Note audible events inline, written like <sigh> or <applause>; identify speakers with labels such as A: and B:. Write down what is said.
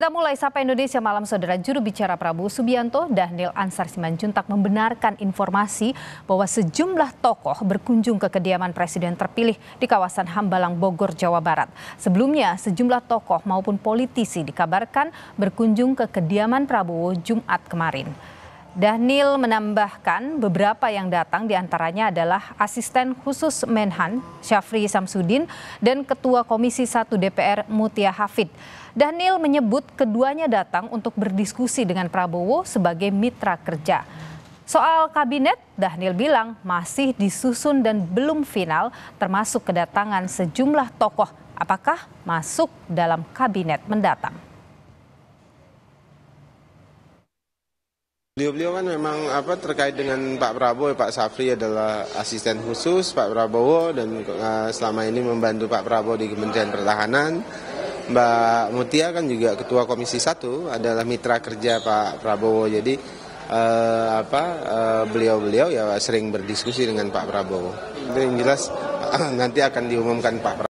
A: Kita mulai Sapa Indonesia malam Saudara juru bicara Prabowo Subianto Dahnil Ansar Simanjuntak membenarkan informasi bahwa sejumlah tokoh berkunjung ke kediaman presiden terpilih di kawasan Hambalang Bogor Jawa Barat. Sebelumnya sejumlah tokoh maupun politisi dikabarkan berkunjung ke kediaman Prabowo Jumat kemarin. Dahnil menambahkan beberapa yang datang diantaranya adalah asisten khusus Menhan Syafri Samsudin dan Ketua Komisi 1 DPR Mutia Hafid. Dahnil menyebut keduanya datang untuk berdiskusi dengan Prabowo sebagai mitra kerja. Soal kabinet, Dahnil bilang masih disusun dan belum final termasuk kedatangan sejumlah tokoh. Apakah masuk dalam kabinet mendatang?
B: Beliau-beliau kan memang apa terkait dengan Pak Prabowo, ya, Pak Safri adalah asisten khusus Pak Prabowo dan eh, selama ini membantu Pak Prabowo di Kementerian Pertahanan. Mbak Mutia kan juga ketua Komisi 1 adalah mitra kerja Pak Prabowo. Jadi uh, apa eh, beliau-beliau uh, ya sering berdiskusi dengan Pak Prabowo. Itu yang jelas <clears throat> nanti akan diumumkan Pak Prabowo.